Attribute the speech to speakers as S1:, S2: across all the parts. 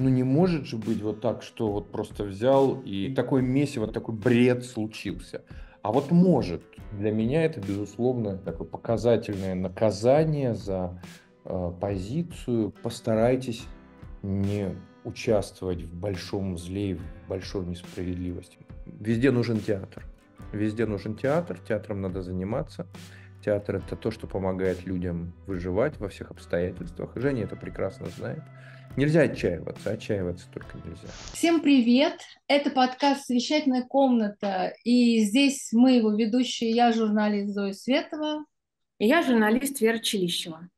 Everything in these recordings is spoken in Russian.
S1: Ну не может же быть вот так, что вот просто взял и такой месиво, такой бред случился. А вот может. Для меня это, безусловно, такое показательное наказание за э, позицию. Постарайтесь не участвовать в большом зле и в большой несправедливости. Везде нужен театр. Везде нужен театр, театром надо заниматься. Театр – это то, что помогает людям выживать во всех обстоятельствах. Женя это прекрасно знает. Нельзя отчаиваться, отчаиваться только нельзя.
S2: Всем привет! Это подкаст «Совещательная комната», и здесь мы его ведущие, я журналист Зоя Светова. И я журналист Вера Челищева.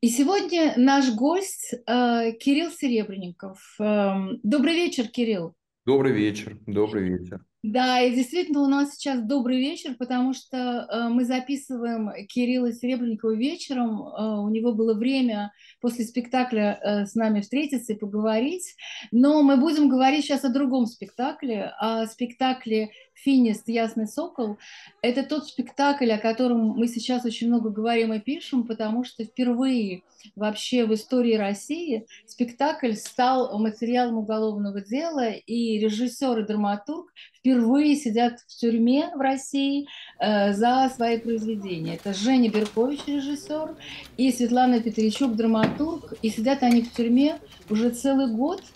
S2: И сегодня наш гость э, Кирилл Серебренников. Э, добрый вечер, Кирилл.
S1: Добрый вечер, добрый вечер.
S2: Да, и действительно у нас сейчас добрый вечер, потому что э, мы записываем Кирилла Серебренникова вечером. Э, у него было время после спектакля э, с нами встретиться и поговорить. Но мы будем говорить сейчас о другом спектакле, о спектакле «Финист. Ясный сокол» — это тот спектакль, о котором мы сейчас очень много говорим и пишем, потому что впервые вообще в истории России спектакль стал материалом уголовного дела, и режиссер и драматург впервые сидят в тюрьме в России э, за свои произведения. Это Женя Беркович, режиссер, и Светлана Петричук, драматург, и сидят они в тюрьме уже целый год —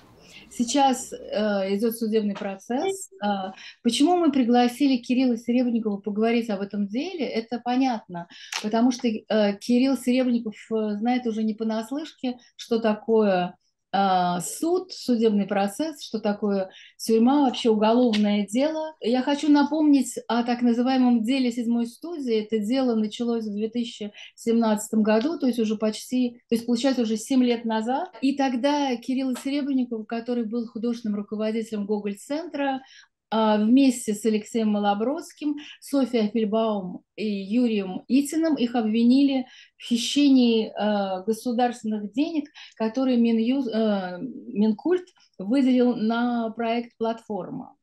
S2: Сейчас э, идет судебный процесс. Э, почему мы пригласили Кирилла Серебренникова поговорить об этом деле, это понятно, потому что э, Кирилл Серебников э, знает уже не понаслышке, что такое а, суд, судебный процесс, что такое тюрьма, вообще уголовное дело. Я хочу напомнить о так называемом деле седьмой студии. Это дело началось в 2017 году, то есть уже почти, то есть получается уже 7 лет назад. И тогда Кирилл Серебренников, который был художественным руководителем Гоголь-центра, а, вместе с Алексеем Малобродским, Софией Фельбаум и Юрием Итиным их обвинили в хищении а, государственных денег, которые Минюз, а, Минкульт выделил на проект «Платформа».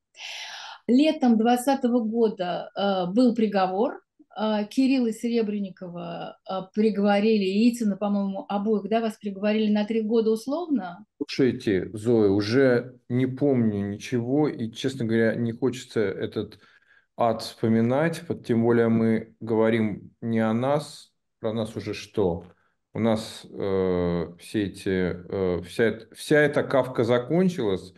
S2: Летом 2020 года был приговор, а, Кирилла Серебренникова а, приговорили, и Яицына, по-моему, обоих, да, вас приговорили на три года условно?
S1: Слушайте, Зоя, уже не помню ничего, и, честно говоря, не хочется этот ад вспоминать, вот, тем более мы говорим не о нас, про нас уже что? У нас э, все эти, э, вся, вся эта кавка закончилась,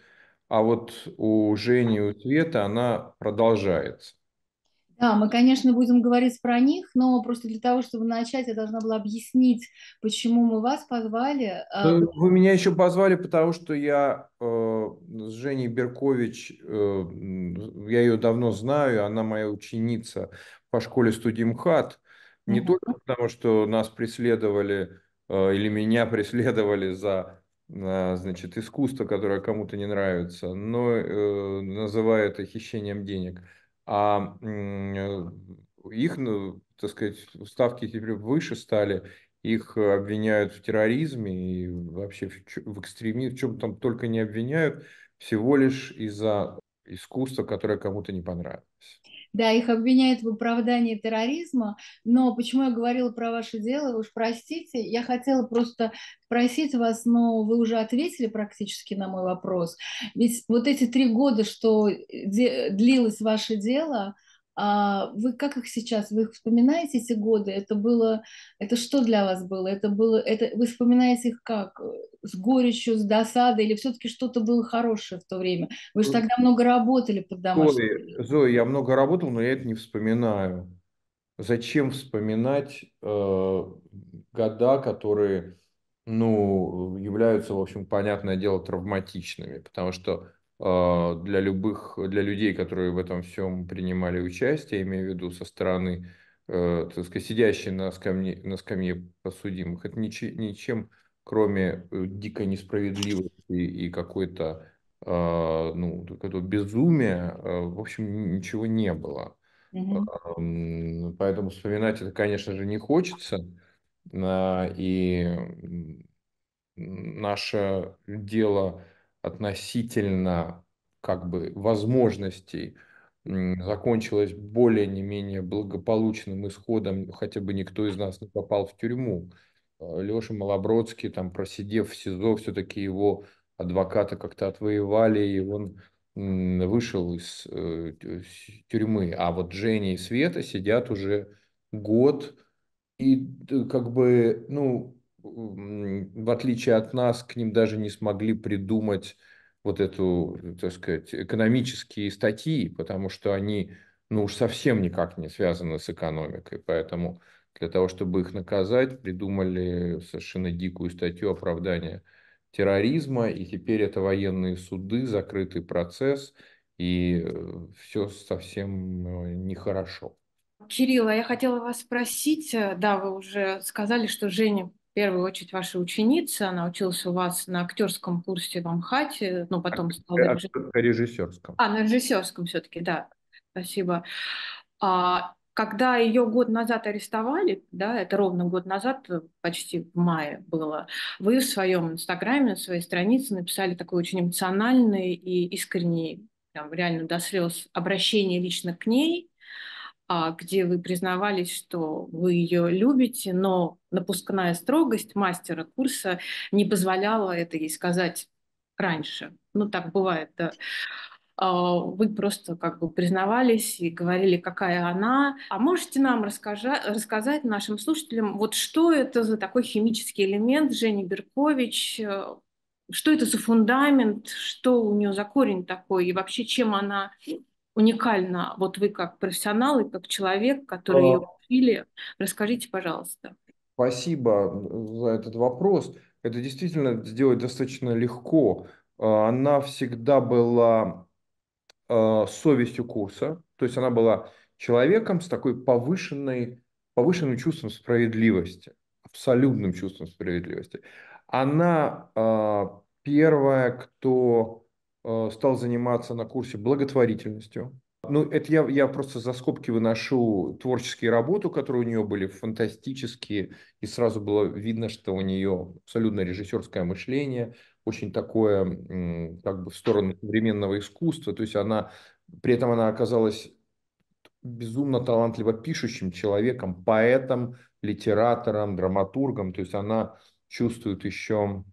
S1: а вот у Жени и у Света она продолжается.
S2: Да, мы, конечно, будем говорить про них, но просто для того, чтобы начать, я должна была объяснить, почему мы вас позвали. Вы
S1: э, меня еще позвали, потому что я э, с Женей Беркович, э, я ее давно знаю, она моя ученица по школе студии МХАТ. Не угу. только потому, что нас преследовали э, или меня преследовали за э, значит, искусство, которое кому-то не нравится, но э, называя это хищением денег а э, их, ну, так сказать, ставки теперь выше стали, их обвиняют в терроризме и вообще в экстремизме, в чем там только не обвиняют, всего лишь из-за искусства, которое кому-то не понравилось.
S2: Да, их обвиняют в оправдании терроризма, но почему я говорила про ваше дело, уж простите, я хотела просто спросить вас, но вы уже ответили практически на мой вопрос. Ведь вот эти три года, что э, длилось ваше дело, а, вы как их сейчас, вы их вспоминаете эти годы? Это было, это что для вас было? Это было, это вы вспоминаете их как? С горечью, с досадой или все-таки что-то было хорошее в то время? Вы же тогда много работали под домашним.
S1: Зоя, Зоя, я много работал, но я это не вспоминаю. Зачем вспоминать э, года, которые, ну, являются, в общем, понятное дело, травматичными, потому что а, для любых, для людей, которые в этом всем принимали участие, имею в виду со стороны, э, так сказать, сидящие на скамье, на скамье подсудимых, это ничи, ничем, кроме э, дикой несправедливости и какой-то а, ну, этого безумия, э, в общем, ничего не было. Угу. Поэтому вспоминать это, конечно же, не хочется. А, и наше дело относительно как бы возможностей закончилась более не менее благополучным исходом, хотя бы никто из нас не попал в тюрьму. А, Леша Малобродский, там, просидев в СИЗО, все-таки его адвоката как-то отвоевали, и он вышел из э, тюрьмы. А вот Женя и Света сидят уже год, и как бы, ну, в отличие от нас, к ним даже не смогли придумать вот эту, э, так сказать, экономические статьи, потому что они, ну уж совсем никак не связаны с экономикой, поэтому для того, чтобы их наказать, придумали совершенно дикую статью оправдания терроризма, и теперь это военные суды, закрытый процесс, и э, все совсем э, нехорошо.
S3: Кирилла, я хотела вас спросить, да, вы уже сказали, что Женя первую очередь ваша ученица, она училась у вас на актерском курсе в Амхате, но ну, потом стала
S1: режиссером. режиссерском. А,
S3: на режиссерском все-таки, да. Спасибо. А, когда ее год назад арестовали, да, это ровно год назад, почти в мае было, вы в своем инстаграме, на своей странице написали такой очень эмоциональный и искренний, там, реально до слез, обращение лично к ней, а, где вы признавались, что вы ее любите, но напускная строгость мастера курса не позволяла это ей сказать раньше. Ну, так бывает, да. А, вы просто как бы признавались и говорили, какая она. А можете нам расскажа- рассказать нашим слушателям, вот что это за такой химический элемент Жени Беркович, э, что это за фундамент, что у нее за корень такой, и вообще чем она уникально, вот вы как профессионал и как человек, который а. ее учили, расскажите, пожалуйста.
S1: Спасибо э, за этот вопрос. Это действительно сделать достаточно легко. А, она всегда была а, совестью курса, то есть она была человеком с такой повышенной, повышенным чувством справедливости, абсолютным чувством справедливости. Она первая, кто Э, стал заниматься на курсе благотворительностью. Ну, это я, я просто за скобки выношу творческие работы, которые у нее были фантастические, и сразу было видно, что у нее абсолютно режиссерское мышление, очень такое, как бы в сторону современного искусства, то есть она, при этом она оказалась безумно талантливо пишущим человеком, поэтом, литератором, драматургом, то есть она чувствует еще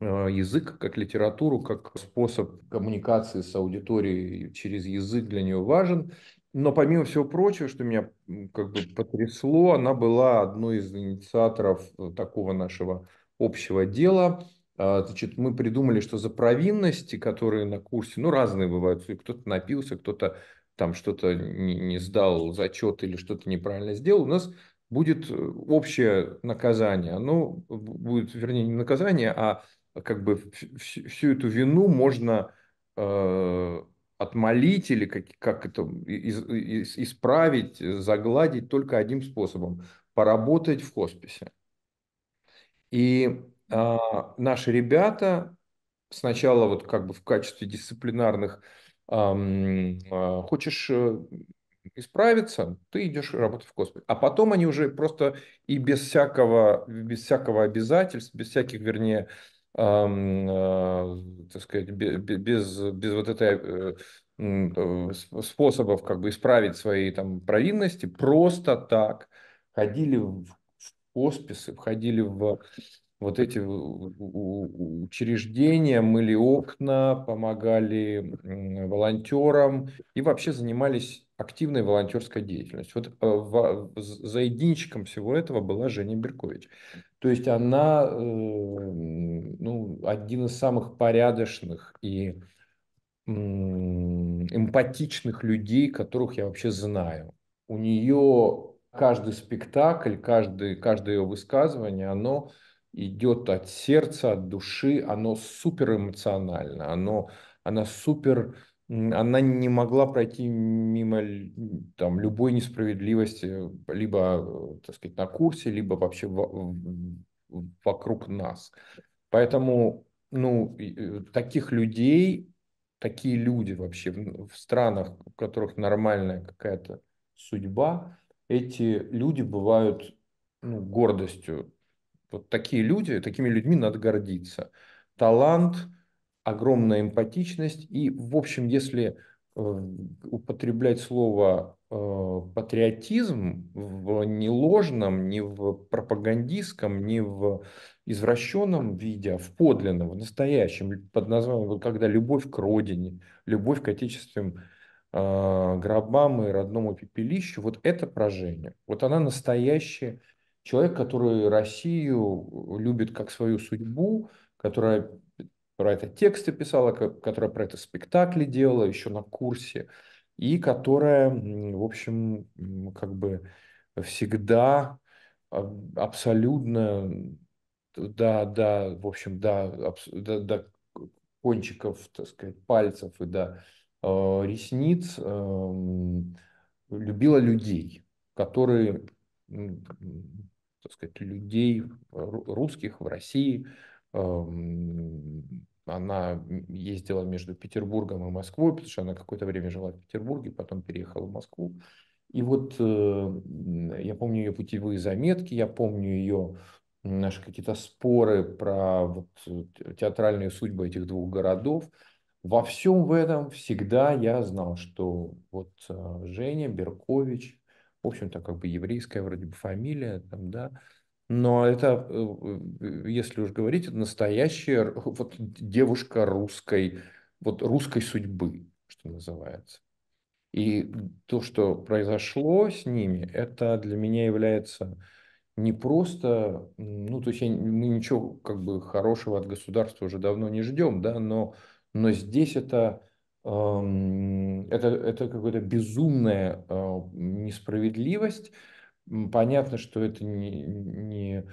S1: а, язык как литературу, как способ коммуникации с аудиторией через язык для нее важен. Но помимо всего прочего, что меня как бы потрясло, она была одной из инициаторов э, такого нашего общего дела. А, значит, мы придумали, что за провинности, которые на курсе, ну, разные бывают, кто-то напился, кто-то там что-то не, не сдал зачет или что-то неправильно сделал, у нас будет э, общее наказание. Оно будет, вернее, не наказание, а как бы всю, всю эту вину можно э, отмолить или как, как это из, из, исправить, загладить только одним способом – поработать в хосписе. И э, наши ребята сначала вот как бы в качестве дисциплинарных а, э, э, хочешь исправиться, ты идешь работать в космосе. А потом они уже просто и без всякого, без всякого обязательств, без всяких, вернее, а, так сказать, без, без вот этой э, э, способов как бы исправить свои там провинности, просто так ходили в хосписы, входили в вот эти учреждения, мыли окна, помогали волонтерам и вообще занимались активной волонтерской деятельностью. Вот э, за единичком всего этого была Женя Беркович. То есть она эм, ну, один из самых порядочных и эмпатичных людей, которых я вообще знаю. У нее каждый спектакль, каждый, каждое ее высказывание, оно идет от сердца, от души, оно супер эмоционально, оно, она супер она не могла пройти мимо там, любой несправедливости, либо э, так сказать, на курсе, либо вообще вокруг нас. Поэтому ну, э, таких людей, такие люди вообще в странах, в которых нормальная какая-то судьба, эти люди бывают ну, гордостью. Вот такие люди, такими людьми надо гордиться. Талант – огромная эмпатичность. И, в общем, если э, употреблять слово э, патриотизм в не ложном, не в пропагандистском, не в извращенном виде, а в подлинном, в настоящем, под названием, когда любовь к родине, любовь к отечественным э, гробам и родному пепелищу, вот это прожение, вот она настоящая, человек, который Россию любит как свою судьбу, которая про это тексты писала, которая про это спектакли делала еще на курсе, и которая, в общем, как бы всегда а, абсолютно да, да, в общем, да, да, да кончиков, так сказать, пальцев и до э, ресниц э, любила людей, которые, так сказать, людей русских в России, Эм, она ездила между Петербургом и Москвой, потому что она какое-то время жила в Петербурге, потом переехала в Москву. И вот э, я помню ее путевые заметки, я помню ее наши какие-то споры про вот э, театральные судьбы этих двух городов. Во всем в этом всегда я знал, что вот э, Женя Беркович, в общем-то, как бы еврейская вроде бы фамилия, там, да, но это, э, э, если уж говорить, это настоящая вот, девушка русской, вот русской судьбы, что называется. И то, что произошло с ними, это для меня является не просто, ну, то есть я, мы ничего как бы хорошего от государства уже давно не ждем, да, но, но здесь это, эм, это, это какая-то безумная э, несправедливость, Понятно, что это не, не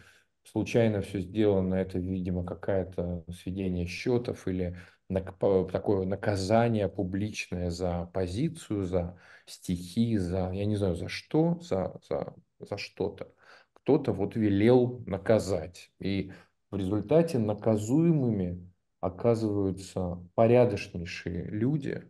S1: случайно все сделано, это, видимо, какая то сведение счетов или такое наказание публичное за позицию, за стихи, за, я не знаю, за что, за, за, за что-то. Кто-то вот велел наказать. И в результате наказуемыми оказываются порядочнейшие люди,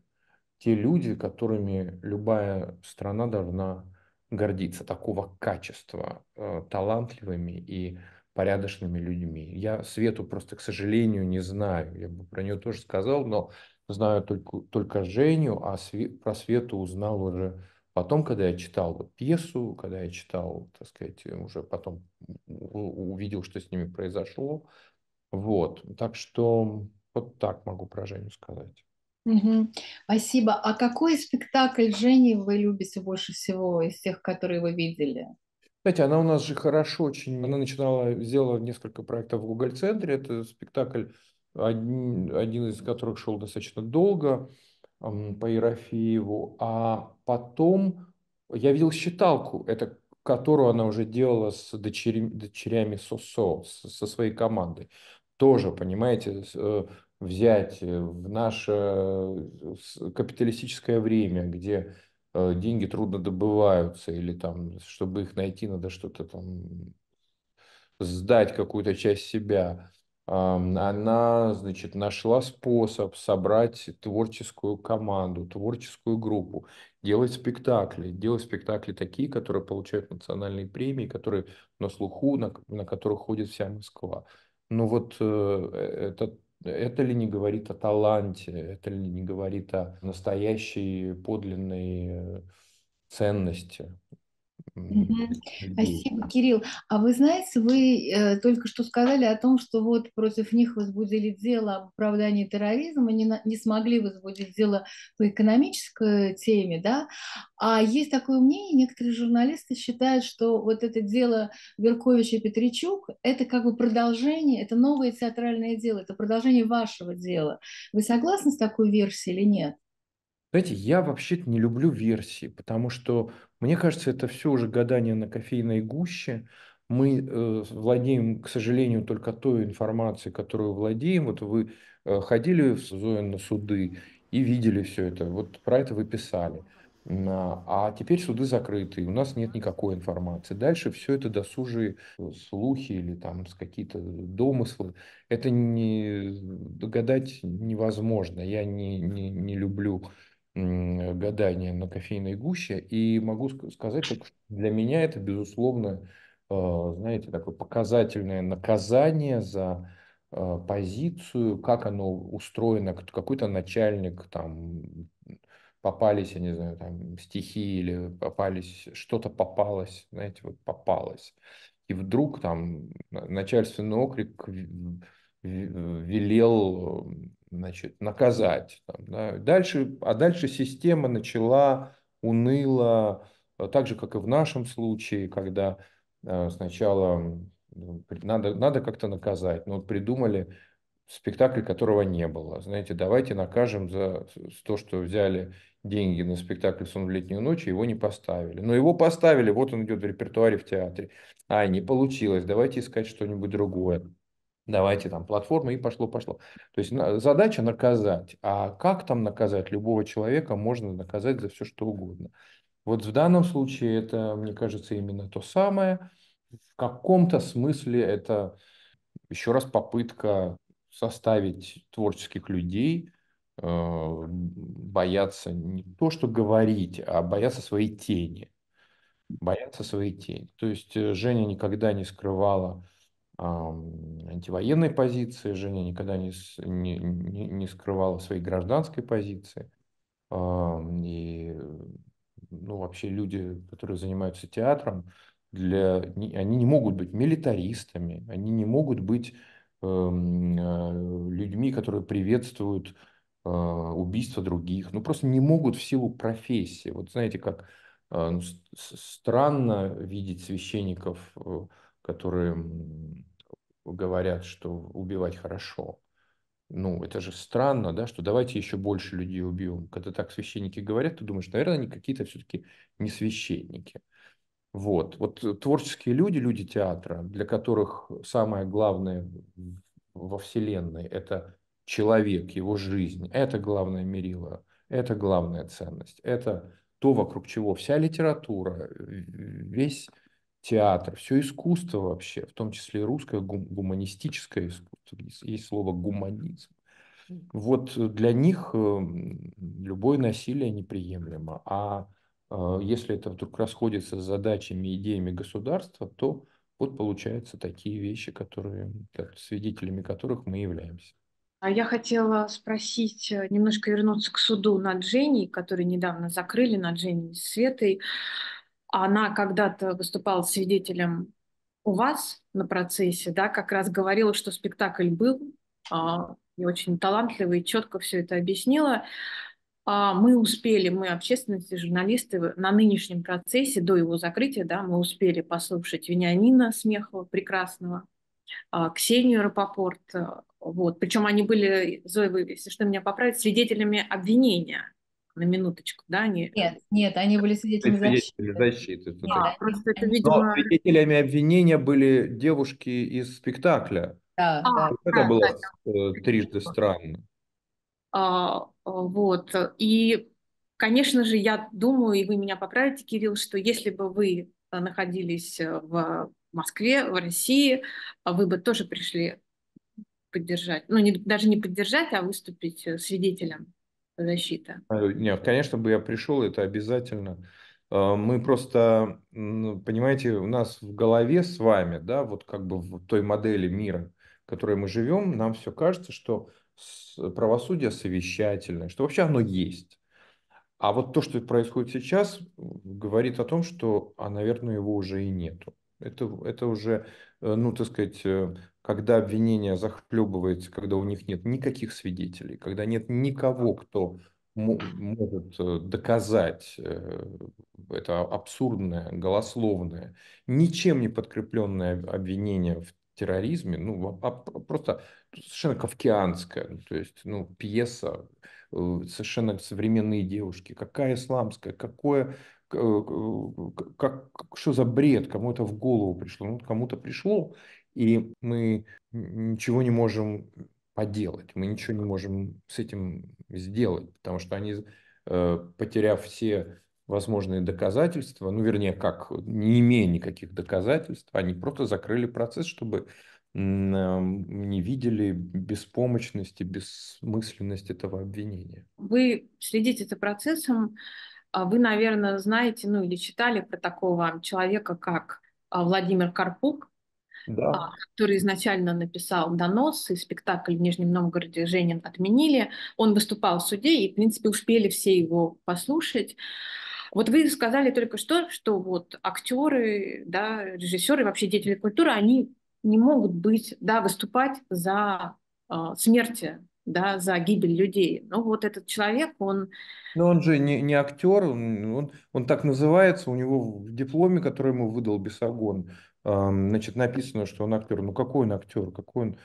S1: те люди, которыми любая страна должна гордиться такого качества э, талантливыми и порядочными людьми. Я Свету просто, к сожалению, не знаю. Я бы про нее тоже сказал, но знаю только, только Женю, а све, про Свету узнал уже потом, когда я читал вот пьесу, когда я читал, так сказать, уже потом увидел, что с ними произошло. Вот, так что вот так могу про Женю сказать.
S2: Угу. Спасибо. А какой спектакль Жени вы любите больше всего из тех, которые вы видели?
S1: Знаете, она у нас же хорошо очень... Она начинала, сделала несколько проектов в Google центре Это спектакль, один, один из которых шел достаточно долго по Ерофееву. А потом я видел считалку, это которую она уже делала с дочерями, дочерями Сосо, со своей командой. Тоже, понимаете, э, взять э, в наше капиталистическое время, где э, деньги трудно добываются, или там, чтобы их найти, надо что-то там сдать, какую-то часть себя. Она, значит, нашла способ собрать творческую команду, творческую группу, делать спектакли, делать спектакли такие, которые получают национальные премии, которые на слуху, на, на которых ходит вся Москва. Ну вот э, э это это ли не говорит о таланте, это ли не говорит о настоящей подлинной э, ценности
S2: Спасибо, Кирилл. А вы знаете, вы э, только что сказали о том, что вот против них возбудили дело об оправдании терроризма, не, не смогли возбудить дело по экономической теме, да? А есть такое мнение, некоторые журналисты считают, что вот это дело Верковича и Петричук, это как бы продолжение, это новое театральное дело, это продолжение вашего дела. Вы согласны с такой версией или нет?
S1: Знаете, я вообще-то не люблю версии, потому что мне кажется, это все уже гадание на кофейной гуще. Мы э, владеем, к сожалению, только той информацией, которую владеем. Вот вы э, ходили в Зоин на суды и видели все это. Вот про это вы писали. А теперь суды закрыты, у нас нет никакой информации. Дальше все это досужие э, слухи или там какие-то домыслы. Это не догадать э, невозможно. Я не, не, не люблю Э, гадания на кофейной гуще. И могу сказать, что для меня это, безусловно, э, знаете, такое показательное наказание за э, позицию, как оно устроено, какой-то начальник там попались, я не знаю, там стихи или попались, что-то попалось, знаете, вот попалось. И вдруг там начальственный окрик Э, велел э, значит, наказать. Там, да. дальше, а дальше система начала уныло, э, так же, как и в нашем случае, когда сначала надо, надо как-то наказать, но вот придумали спектакль, которого не было. Знаете, давайте накажем за то, что взяли деньги на спектакль «Сон в летнюю ночь», его не поставили. Но его поставили, вот он идет в репертуаре в театре. А, не получилось, давайте искать что-нибудь другое давайте там платформы и пошло-пошло. То есть задача наказать, а как там наказать любого человека, можно наказать за все что угодно. Вот в данном случае это, мне кажется, именно то самое. В каком-то смысле это еще раз попытка составить творческих людей, э, бояться не то, что говорить, а бояться своей тени. Бояться своей тени. То есть э, Женя никогда не скрывала антивоенной позиции, Женя никогда не, не, не скрывала своей гражданской позиции. И ну, вообще люди, которые занимаются театром, для, они не могут быть милитаристами, они не могут быть эм, э, людьми, которые приветствуют э, убийство других, ну просто не могут в силу профессии. Вот знаете, как э, ну, странно видеть священников, которые говорят, что убивать хорошо. Ну, это же странно, да, что давайте еще больше людей убьем. Когда так священники говорят, ты думаешь, наверное, они какие-то все-таки не священники. Вот. вот творческие люди, люди театра, для которых самое главное во Вселенной – это человек, его жизнь. Это главное мерило, это главная ценность, это то, вокруг чего вся литература, э, весь театр, все искусство вообще, в том числе и русское гум- гуманистическое искусство, есть слово гуманизм. Вот э, для них эм, любое насилие неприемлемо, а э, если это вдруг расходится с задачами, и идеями государства, то вот получаются такие вещи, которые, свидетелями которых мы являемся.
S3: А я хотела спросить, э, немножко вернуться к суду над Женей, который недавно закрыли над Женей Светой. А она когда-то выступала свидетелем у вас на процессе, да, как раз говорила, что спектакль был, а, и очень талантливо и четко все это объяснила. А, мы успели, мы общественности, журналисты, на нынешнем процессе, до его закрытия, да, мы успели послушать Вениамина Смехова прекрасного, Ксению Рапопорт. Вот. Причем они были, Зоя, если что, меня поправить, свидетелями обвинения на минуточку, да? Они... Э, нет, нет, они были свидетелями,
S1: свидетелями защиты. защиты да,
S3: просто это, видимо... Но
S1: свидетелями обвинения были девушки из спектакля.
S3: Да, а, да. Это да, было
S1: да, э, трижды странно.
S3: А, а, вот, и, конечно же, я думаю, и вы меня поправите, Кирилл, что если бы вы э, находились в Москве, в России, вы бы тоже пришли поддержать, ну, не, даже не поддержать, а выступить свидетелем защита?
S1: Э, Нет, конечно бы я пришел, это обязательно. Э, мы просто, понимаете, у нас в голове с вами, да, вот как бы в той модели мира, в которой мы живем, нам все кажется, что правосудие совещательное, что вообще оно есть. А вот то, что происходит сейчас, говорит о том, что, а, наверное, его уже и нету. Это, это уже Э, ну, так сказать, э, когда обвинение захлебывается, когда у них нет никаких свидетелей, когда нет никого, кто может э, доказать это абсурдное, голословное, ничем не подкрепленное обвинение в терроризме, ну, а, а, просто совершенно кавкианская, ну, то есть, ну, пьеса, совершенно современные девушки, какая исламская, какое Э, как, что за бред, кому это в голову пришло, ну, кому-то пришло, и мы ничего не можем поделать, мы ничего не можем с этим сделать, потому что они, э, потеряв все возможные доказательства, ну, вернее, как, не имея никаких доказательств, они просто закрыли процесс, чтобы не видели беспомощности, бессмысленность этого обвинения.
S3: Вы следите за процессом, а вы, наверное, знаете, ну или читали про такого человека, как а, Владимир Карпук, да. А, который изначально написал донос, и спектакль в Нижнем Новгороде «Женин» отменили. Он выступал в суде, и, в принципе, успели все его послушать. Вот вы сказали только что, что вот актеры, да, режиссеры, вообще деятели культуры, они не могут быть, да, выступать за э, смерти да, за гибель людей. ну вот этот человек, он...
S1: Но он же не, не актер, он, он, он так называется, у него в дипломе, который ему выдал Бесогон, значит, написано, что он актер. Ну какой он актер? Какой он?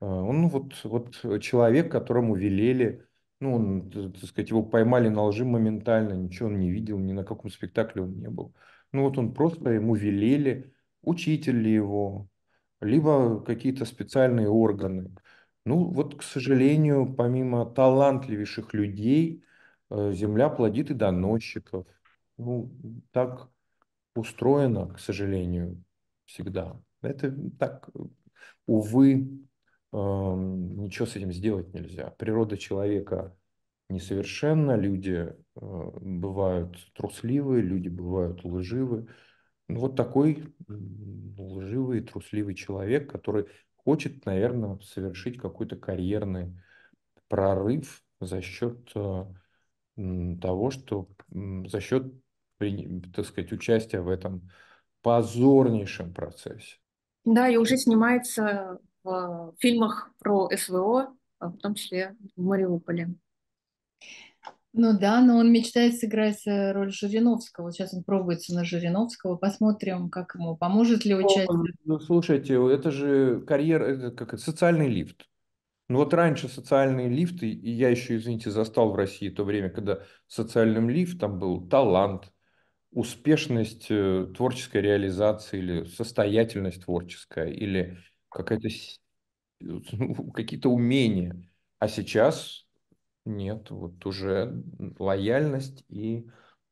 S1: А, он вот, вот человек, которому велели, ну, он, так сказать, его поймали на лжи моментально, ничего он не видел, ни на каком спектакле он не был. Ну вот он просто, ему велели, учитель ли его, либо какие-то специальные органы, ну вот, к сожалению, помимо талантливейших людей, э, земля плодит и доносчиков. Ну, так устроено, к сожалению, всегда. Это так, увы, э, ничего с этим сделать нельзя. Природа человека несовершенна, люди э, бывают трусливые, люди бывают лживы. Ну, вот такой лживый, трусливый человек, который хочет, наверное, совершить какой-то карьерный прорыв за счет э, того, что за счет, так сказать, участия в этом позорнейшем процессе.
S3: Да, и уже снимается в фильмах про СВО, а в том числе в Мариуполе.
S2: Ну да, но он мечтает сыграть э, роль Жириновского. Сейчас он пробуется на Жириновского. Посмотрим, как ему поможет ли участие. Ну,
S1: ну слушайте, это же карьера, это как это, социальный лифт. Ну вот раньше социальные лифты, и я еще, извините, застал в России то время, когда социальным лифтом был талант, успешность э, творческой реализации или состоятельность творческая, или какая-то э, какие-то умения. А сейчас нет, вот уже лояльность и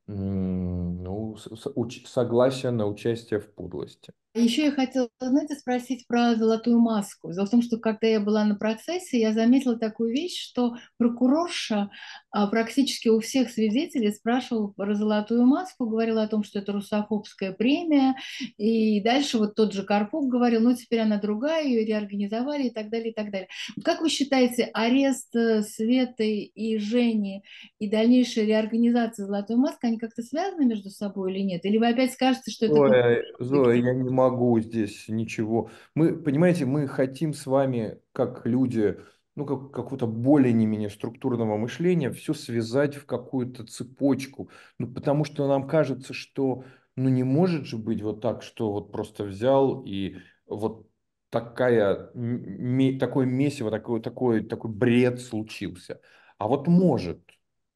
S1: ну, согласие на участие в подлости.
S2: А Еще я хотела, знаете, спросить про золотую маску. Дело в том, что когда я была на процессе, я заметила такую вещь, что прокурорша а, практически у всех свидетелей спрашивала про золотую маску, говорила о том, что это русофобская премия, и дальше вот тот же Карпук говорил, ну теперь она другая, ее реорганизовали и так далее, и так далее. Как вы считаете, арест э, Светы и Жени и дальнейшая реорганизация золотой маски, они как-то связаны между собой или нет? Или вы опять скажете, что это... Ой,
S1: Зоя, я не могу здесь ничего. Мы, понимаете, мы хотим с вами, как люди, ну, как, какого-то более не менее структурного мышления, все связать в какую-то цепочку. Ну, потому что нам кажется, что ну не может же быть вот так, что вот просто взял и вот такая, ме, такое месиво, такой, такой, такой бред случился. А вот может.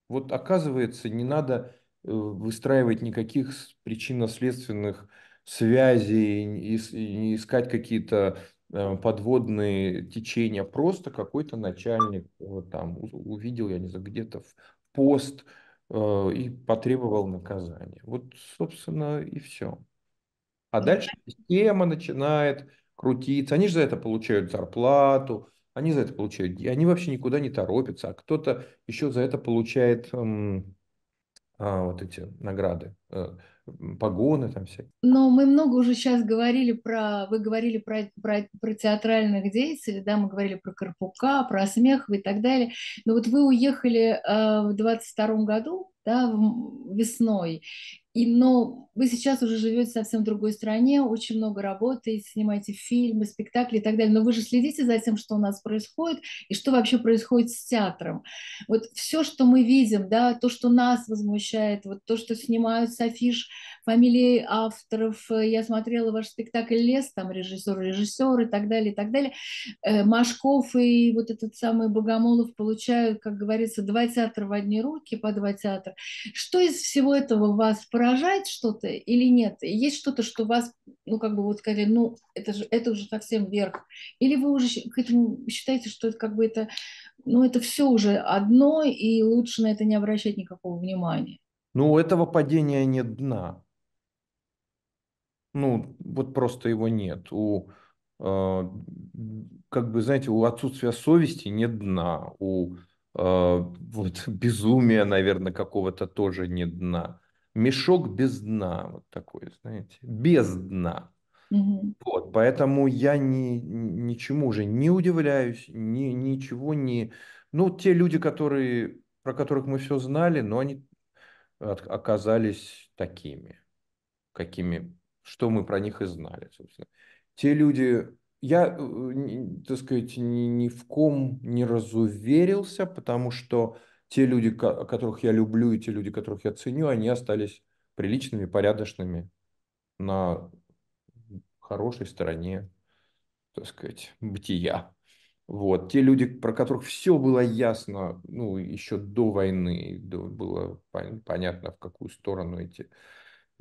S1: Вот оказывается, не надо э, выстраивать никаких причинно-следственных связи, и, не искать какие-то э, подводные течения, просто какой-то начальник э, там увидел, я не знаю, где-то в пост э, и потребовал наказания. Вот, собственно, и все. А дальше система начинает крутиться. Они же за это получают зарплату, они за это получают, и они вообще никуда не торопятся, а кто-то еще за это получает эм, а, вот эти награды,
S2: погоны там всякие. Но мы много уже сейчас говорили про, вы говорили про, про, про театральных деятелей, да, мы говорили про Карпука, про Смехова и так далее. Но вот вы уехали э, в 22 году, да, весной, и, но вы сейчас уже живете в совсем другой стране, очень много работаете, снимаете фильмы, спектакли и так далее, но вы же следите за тем, что у нас происходит и что вообще происходит с театром. Вот все, что мы видим, да, то, что нас возмущает, вот то, что снимают с афиш фамилии авторов, э, я смотрела ваш спектакль «Лес», там режиссер, режиссер и так далее, и так далее. Э, Машков и вот этот самый Богомолов получают, как говорится, два театра в одни руки, по два театра. Что из всего этого вас правит? поражает что-то или нет? Есть что-то, что вас, ну, как бы вот сказали, ну, это же, это уже совсем вверх. Или вы уже к этому считаете, что это как бы это, ну, это все уже одно, и лучше на это не обращать никакого внимания?
S1: Ну, у этого падения нет дна. Ну, вот просто его нет. У, э, как бы, знаете, у отсутствия совести нет дна. У э, вот безумия, наверное, какого-то тоже нет дна мешок без дна, вот такой, знаете, без дна. Угу. Вот, поэтому я ни, ничему уже не удивляюсь, ни, ничего не... Ну, те люди, которые, про которых мы все знали, но они оказались такими, какими, что мы про них и знали, собственно. Те люди, я, э, так сказать, ни, ни в ком не разуверился, потому что те люди, которых я люблю, и те люди, которых я ценю, они остались приличными, порядочными, на хорошей стороне, так сказать, бытия. Вот. Те люди, про которых все было ясно, ну, еще до войны, до, было понятно, в какую сторону эти,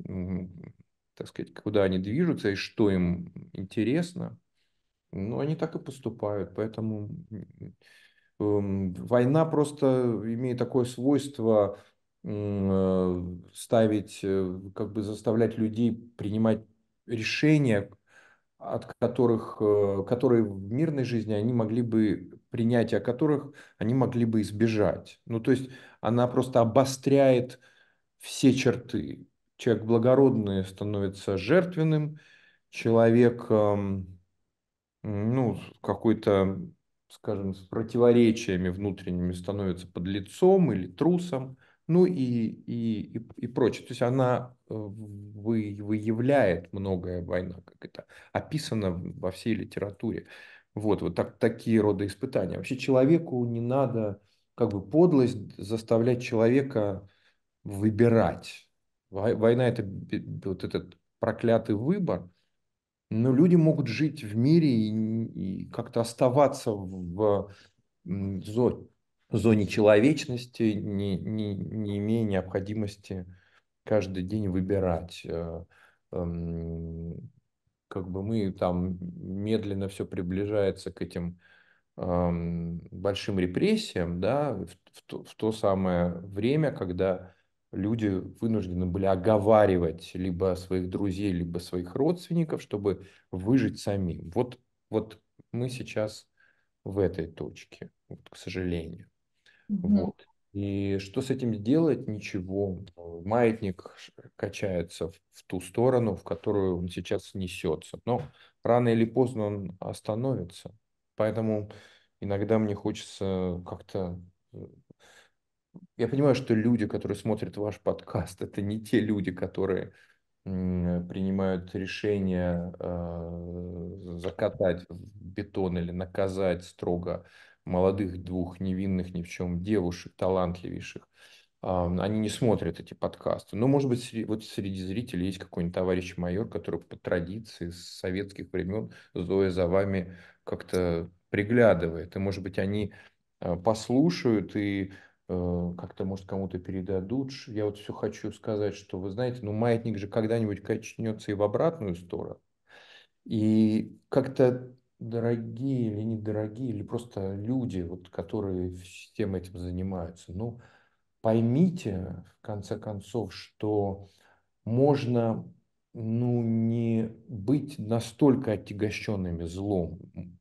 S1: так сказать, куда они движутся и что им интересно, но они так и поступают, поэтому Эм, война просто имеет такое свойство э, ставить, э, как бы заставлять людей принимать решения, от которых, э, которые в мирной жизни они могли бы принять, о а которых они могли бы избежать. Ну, то есть она просто обостряет все черты. Человек благородный становится жертвенным, человек, эм, ну, какой-то скажем, с противоречиями внутренними становится под лицом или трусом, ну и, и, и, и прочее. То есть она э, вы, выявляет многое война, как это описано во всей литературе. Вот, вот так, такие роды испытания. Вообще человеку не надо, как бы подлость заставлять человека выбирать. Война – это вот этот проклятый выбор, но люди могут жить в мире и, и как-то оставаться в, зоне, зоне человечности, не, не, не имея необходимости каждый день выбирать. Э, эм, как бы мы там медленно все приближается к этим эм, большим репрессиям, да, в, в, то, в то самое время, когда люди вынуждены были оговаривать либо своих друзей, либо своих родственников, чтобы выжить самим. Вот, вот мы сейчас в этой точке, вот, к сожалению. Mm -hmm. Вот. И что с этим делать? Ничего. Маятник качается в ту сторону, в которую он сейчас несется. Но рано или поздно он остановится. Поэтому иногда мне хочется как-то э, я понимаю, что люди, которые смотрят ваш подкаст, это не те люди, которые принимают решение э, закатать в бетон или наказать строго молодых двух невинных ни в чем девушек, талантливейших. Э, они не смотрят эти подкасты. Но, ну, может быть, среди, вот среди зрителей есть какой-нибудь товарищ майор, который по традиции с советских времен Зоя за вами как-то приглядывает. И, может быть, они э, послушают и Э, как-то, может, кому-то передадут. Я вот все хочу сказать, что, вы знаете, ну, маятник же когда-нибудь качнется и в обратную сторону. И как-то дорогие или недорогие, или просто люди, вот, которые всем этим занимаются, ну, поймите, в конце концов, что можно ну, не быть настолько отягощенными злом.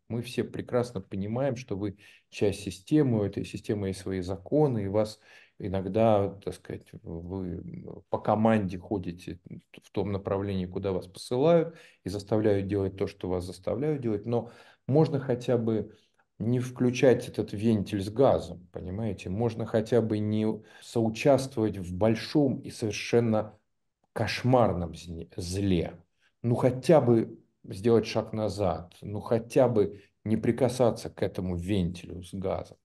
S1: Мы все прекрасно понимаем, что вы часть системы, у этой системы есть свои законы, и вас иногда, так сказать, вы по команде ходите в том направлении, куда вас посылают, и заставляют делать то, что вас заставляют делать, но можно хотя бы не включать этот вентиль с газом, понимаете? Можно хотя бы не соучаствовать в большом и совершенно кошмарном зле. Ну хотя бы сделать шаг назад, ну хотя бы не прикасаться к этому вентилю с газом.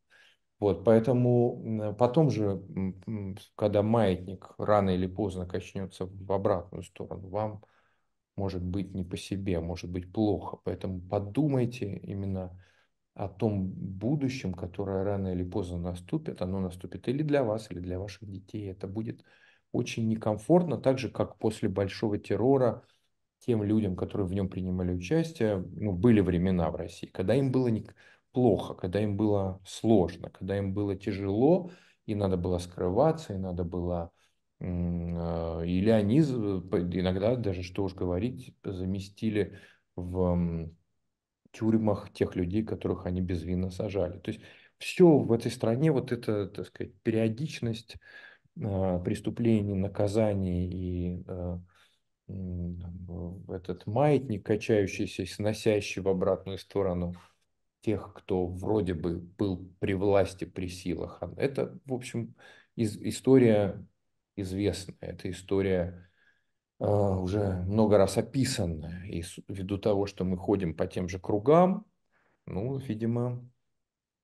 S1: Вот, поэтому потом же, когда маятник рано или поздно качнется в обратную сторону, вам может быть не по себе, а может быть плохо. Поэтому подумайте именно о том будущем, которое рано или поздно наступит. Оно наступит или для вас, или для ваших детей. Это будет очень некомфортно, так же, как после большого террора тем людям, которые в нем принимали участие, ну, были времена в России, когда им было не плохо, когда им было сложно, когда им было тяжело, и надо было скрываться, и надо было... Э, или они иногда, даже что уж говорить, заместили в тюрьмах тех людей, которых они безвинно сажали. То есть все в этой стране, вот эта, так сказать, периодичность а, преступлений, наказаний и а, этот маятник, качающийся сносящий в обратную сторону тех, кто вроде бы был при власти, при силах. А это, в общем, из, история известная, это история э, уже много раз описанная. И ввиду того, что мы ходим по тем же кругам, ну, видимо,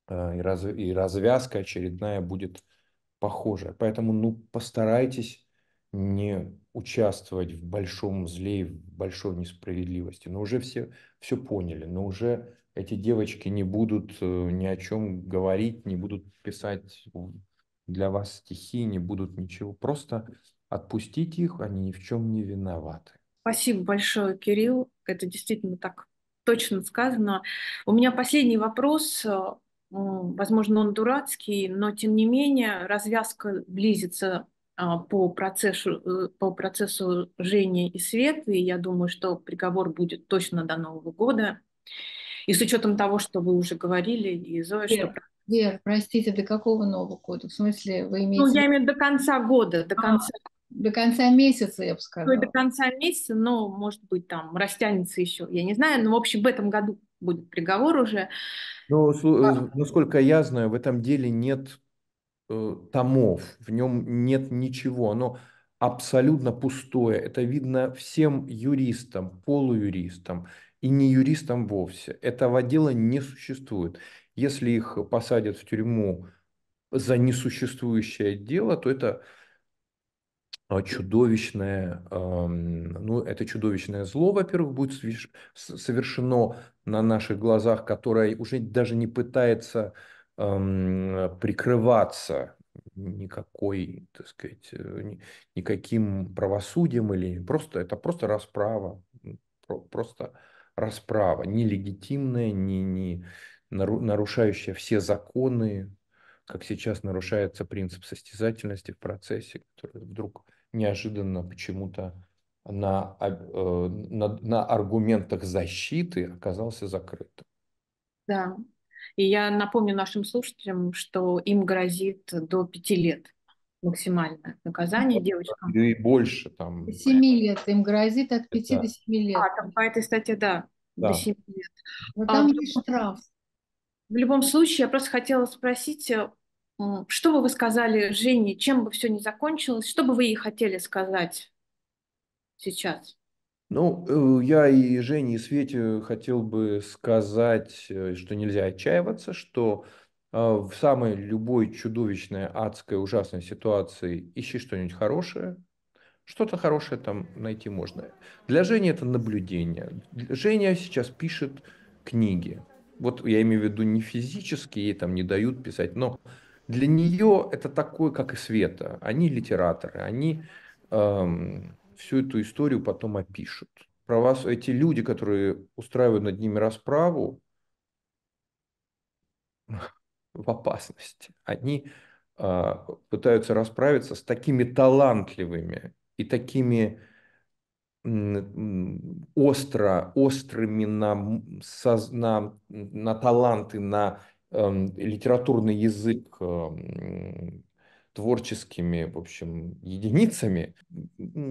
S1: э, и, раз, и развязка очередная будет похожее. Поэтому ну, постарайтесь не участвовать в большом зле и в большой несправедливости. Но уже все, все поняли, но уже эти девочки не будут э, ни о чем говорить, не будут писать для вас стихи, не будут ничего. Просто отпустите их, они ни в чем не виноваты.
S3: Спасибо большое, Кирилл. Это действительно так точно сказано. У меня последний вопрос возможно, он дурацкий, но тем не менее развязка близится а, по процессу, э, по процессу Жени и Светы, и я думаю, что приговор будет точно до Нового года. И с учетом того, что вы уже говорили, и Зоя, Вер, что...
S2: Вер, простите, до какого Нового года?
S3: В смысле, вы ну, имеете... Ну, я имею в виду до конца года, до а, конца... А, до конца месяца, я бы сказала. До конца месяца, но, может быть, там растянется еще, я не знаю. Но, в общем, в этом году будет приговор уже.
S1: Ну, а э, насколько я знаю, в этом деле нет э, томов, в нем нет ничего, оно абсолютно пустое. Это видно всем юристам, полуюристам и не юристам вовсе. Этого дела не существует. Если их посадят в тюрьму за несуществующее дело, то это а, чудовищное, ну, это чудовищное зло, во-первых, будет совершено на наших глазах, которое уже даже не пытается прикрываться никакой, так сказать, э, никаким правосудием или просто, это просто расправа, просто расправа, нелегитимная, не, не нарушающая все законы, как сейчас нарушается принцип состязательности в процессе, который вдруг неожиданно почему-то на, э, на, на аргументах защиты оказался закрытым.
S3: Да. И я напомню нашим слушателям, что им грозит до пяти лет максимальное наказание ну, девочкам. Ну
S1: и больше там.
S3: До лет. Им грозит от пяти да. до 7 лет. А, там по этой статье, да, да. до семи лет. Но а, там а, есть штраф. В любом случае, я просто хотела спросить, э, Э, что бы вы сказали Жене, чем бы все не закончилось, что бы вы ей хотели сказать сейчас?
S1: Ну, э, я и Жене, и Свете хотел бы сказать, э, что нельзя отчаиваться, что в самой любой чудовищной, адской, ужасной ситуации ищи что-нибудь хорошее, что-то хорошее там найти можно. Для Жени это наблюдение. Женя сейчас пишет книги. Вот я имею в виду не физически, ей там не дают писать, но для нее это такое, как и Света. Они литераторы, они эм, всю эту историю потом опишут. Про вас эти люди, которые устраивают над ними расправу, в опасности. Они э, пытаются расправиться с такими талантливыми и такими остро, острыми на, на, на таланты, на Эм, литературный язык эм, творческими, в общем, единицами,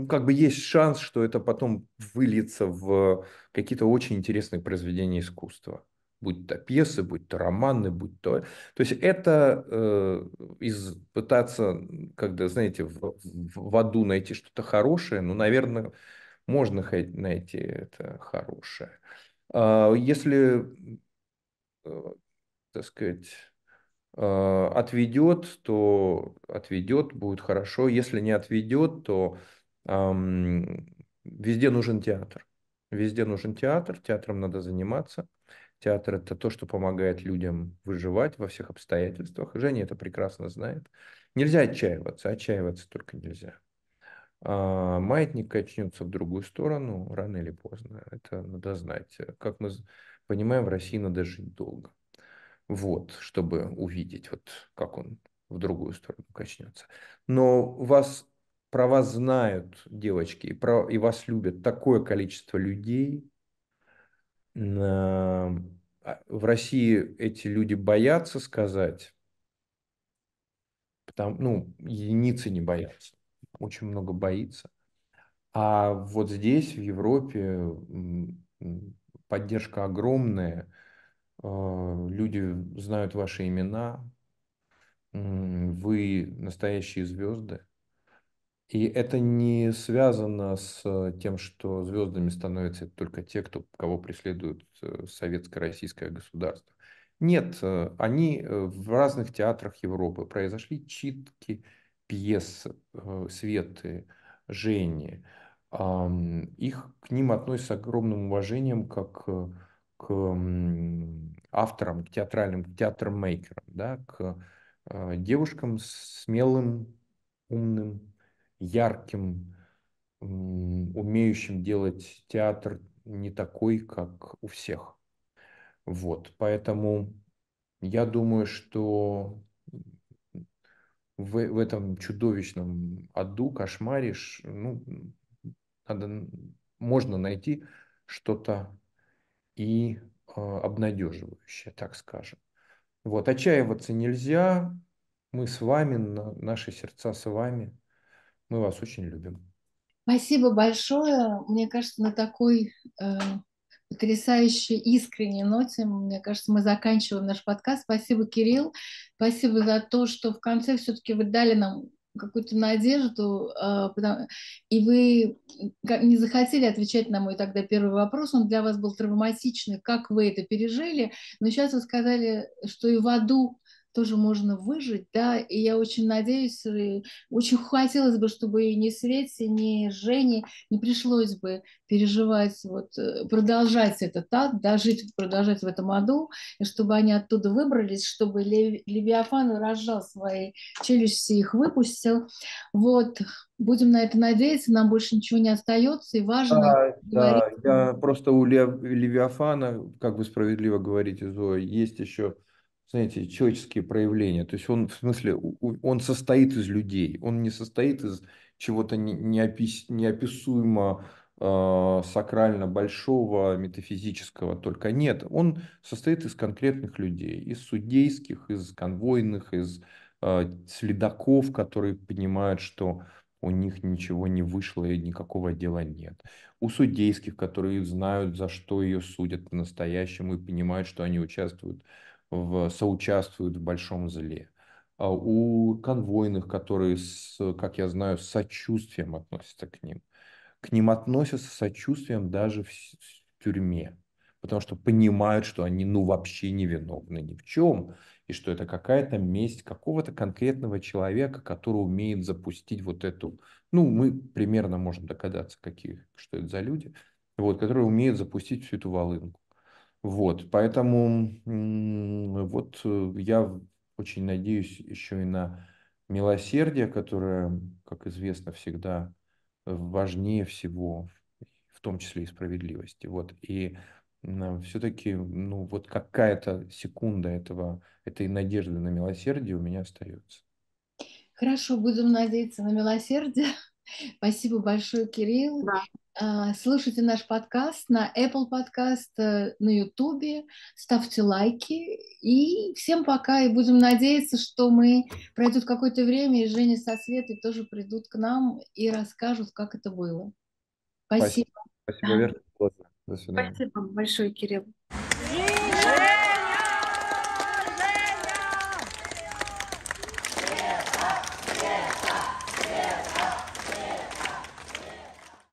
S1: как бы есть шанс, что это потом выльется в какие-то очень интересные произведения искусства. Будь то пьесы, будь то романы, будь то... То есть это э, из, пытаться, когда, знаете, в, в аду найти что-то хорошее, ну, наверное, можно найти это хорошее. А если э, так сказать, а, отведет, то отведет, будет хорошо. Если не отведет, то эм, везде нужен театр. Везде нужен театр, театром надо заниматься. Театр – это то, что помогает людям выживать во всех обстоятельствах. Женя это прекрасно знает. Нельзя отчаиваться, отчаиваться только нельзя. А маятник качнется в другую сторону рано или поздно. Это надо знать. Как мы понимаем, в России надо жить долго вот, чтобы увидеть, вот как он в другую сторону качнется. Но вас, про вас знают девочки, и, про, и вас любят такое количество людей. А, в России эти люди боятся сказать, потому, ну, единицы не боятся, очень много боится. А вот здесь, в Европе, поддержка огромная – Э, люди знают ваши имена, вы настоящие звезды. И это не связано с э, тем, что звездами становятся только те, кто, кого преследует э, советско-российское государство. Нет, они в разных театрах Европы произошли читки пьес Светы, Жени. Их к ним относятся с огромным уважением, как к авторам, к театральным, к театрмейкерам, да, к э, девушкам смелым, умным, ярким, умеющим делать театр не такой, как у всех. Вот, поэтому я думаю, что в, в этом чудовищном аду, кошмаре, ну, надо, можно найти что-то и а, обнадеживающее, так скажем. Вот, отчаиваться нельзя, мы с вами, наши сердца с вами, мы вас очень любим.
S2: Спасибо большое. Мне кажется, на такой э, потрясающей искренней ноте, мне кажется, мы заканчиваем наш подкаст. Спасибо, Кирилл. Спасибо за то, что в конце все-таки вы дали нам какую-то надежду, а, и вы не захотели отвечать на мой тогда первый вопрос, он для вас был травматичный, как вы это пережили, но сейчас вы сказали, что и в аду тоже можно выжить, да, и я очень надеюсь, и э, очень хотелось бы, чтобы и не Свете, ни Жене не пришлось бы переживать, вот, э, продолжать этот ад, да, жить, продолжать в этом аду, и чтобы они оттуда выбрались, чтобы Левиафан рожал свои челюсти и их выпустил, вот, Будем на это надеяться, нам больше ничего не остается, и важно... Да,
S1: да я просто у Лев, Левиафана, как вы справедливо говорите, Зоя, есть еще знаете, человеческие проявления. То есть он, в смысле, он состоит из людей, он не состоит из чего-то неопис, неописуемо э, сакрально большого, метафизического только нет. Он состоит из конкретных людей, из судейских, из конвойных, из э, следаков, которые понимают, что у них ничего не вышло и никакого дела нет. У судейских, которые знают, за что ее судят по-настоящему и понимают, что они участвуют в в, соучаствуют в большом зле. А у конвойных, которые, с, как я знаю, с сочувствием относятся к ним. К ним относятся с сочувствием даже в, в тюрьме, потому что понимают, что они ну вообще не виновны ни в чем, и что это какая-то месть какого-то конкретного человека, который умеет запустить вот эту, ну мы примерно можем догадаться, какие, что это за люди, вот, которые умеют запустить всю эту волынку. Вот, поэтому вот э, я очень надеюсь еще и на милосердие, которое, как известно, всегда важнее всего, в том числе и справедливости. Вот, и все-таки, ну, вот какая-то секунда этого, этой надежды на милосердие у меня остается.
S2: Хорошо, будем надеяться на милосердие. Спасибо большое, Кирилл. Да. А, слушайте наш подкаст на Apple Podcast, э, на YouTube, ставьте лайки. И всем пока. И будем надеяться, что мы пройдут какое-то время, и Женя со Светой тоже придут к нам и расскажут, как это было. Спасибо. Спасибо, Вера. До свидания.
S3: Спасибо большое, Кирилл.